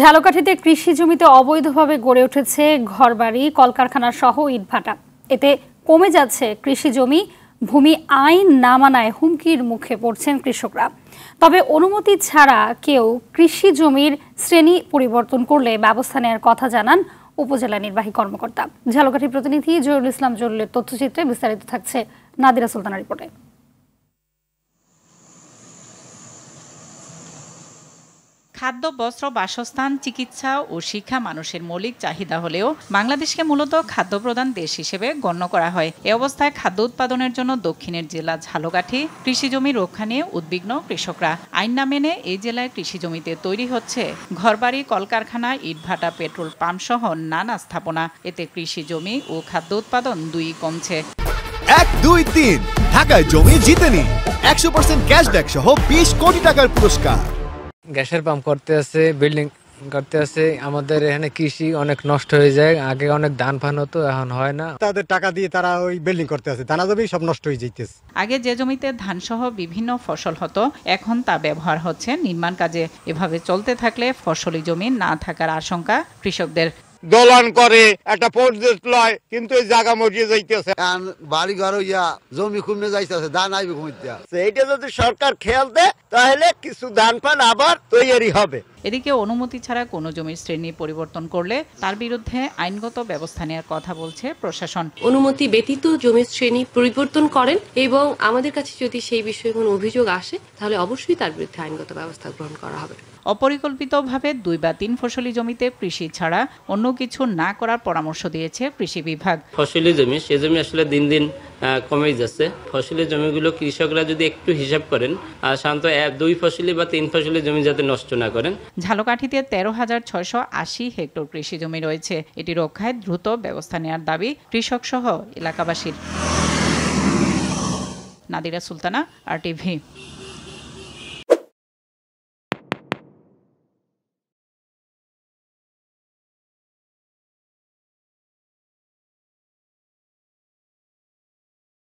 ঝালকাঠিতে কৃষি জমিতে অবৈধভাবে গড়ে উঠেছে ঘরবাড়ি কলকারখানা সহ ইটভাটা এতে কমে যাচ্ছে কৃষি জমি ভূমি আইন না মানায় হুমকির মুখে পড়ছেন কৃষকরা তবে অনুমতি ছাড়া কেউ কৃষি জমির শ্রেণী পরিবর্তন করলে ব্যবস্থা নেওয়ার কথা জানান উপজেলা নির্বাহী কর্মকর্তা ঝালকাঠি প্রতিনিধি জহুরুল ইসলাম জরুলের তথ্যচিত্রে বিস্তারিত থাকছে নাদিরা সুলতানা রিপোর্টে খাদ্য বস্ত্র বাসস্থান চিকিৎসা ও শিক্ষা মানুষের মৌলিক চাহিদা হলেও বাংলাদেশকে মূলত খাদ্য প্রদান দেশ হিসেবে গণ্য করা হয় এ অবস্থায় খাদ্য উৎপাদনের জন্য দক্ষিণের জেলা ঝালকাঠি জমি রক্ষা নিয়ে উদ্বিগ্ন কৃষকরা আইন না মেনে এই জেলায় কৃষিজমিতে তৈরি হচ্ছে ঘরবাড়ি কলকারখানা ইটভাটা পেট্রোল পাম্প সহ নানা স্থাপনা এতে কৃষি জমি ও খাদ্য উৎপাদন দুই কমছে এক দুই তিন ঢাকায় জমি জিতে নি একশো পার্সেন্ট ক্যাশব্যাক সহ বিশ কোটি টাকার পুরস্কার গ্যাসের পাম্প করতে আছে বিল্ডিং করতে আছে আমাদের এখানে কৃষি অনেক নষ্ট হয়ে যায় আগে অনেক ধান ফান হতো এখন হয় না তাদের টাকা দিয়ে তারা ওই বিল্ডিং করতে আছে দানা জমি সব নষ্ট হয়ে যাইতেছে আগে যে জমিতে ধান সহ বিভিন্ন ফসল হতো এখন তা ব্যবহার হচ্ছে নির্মাণ কাজে এভাবে চলতে থাকলে ফসলি জমি না থাকার আশঙ্কা কৃষকদের দোলন করে একটা পরিদেশ লয় কিন্তু এই জায়গা মরিয়ে যাইতেছে বাড়ি ঘর ইয়া জমি কমে যাইতেছে ধান আইবে কমিতে এইটা যদি সরকার খেয়াল দেয় তাহলে কিছু ধান পান আবার তৈরি হবে এদিকে অনুমতি ছাড়া কোনো জমির শ্রেণী পরিবর্তন করলে তার বিরুদ্ধে আইনগত ব্যবস্থা নেওয়ার কথা বলছে প্রশাসন অনুমতি ব্যতীত জমির শ্রেণী পরিবর্তন করেন এবং আমাদের কাছে যদি সেই বিষয়ে কোনো অভিযোগ আসে তাহলে অবশ্যই তার বিরুদ্ধে আইনগত ব্যবস্থা গ্রহণ করা হবে অপরিকল্পিতভাবে দুই বা তিন ফসলি জমিতে কৃষি ছাড়া অন্য কিছু না করার পরামর্শ দিয়েছে কৃষি বিভাগ ফসলি জমি সে জমি আসলে দিন দিন কমেই যাচ্ছে ফসলের জমিগুলো কৃষকরা যদি একটু হিসাব করেন শান্ত দুই ফসলি বা তিন ফসলি জমি যাতে নষ্ট না করেন ঝালকাঠিতে তেরো হাজার ছয়শো আশি হেক্টর কৃষি জমি রয়েছে এটি রক্ষায় দ্রুত ব্যবস্থা নেওয়ার দাবি কৃষক সহ এলাকাবাসীর নাদিরা সুলতানা আর টিভি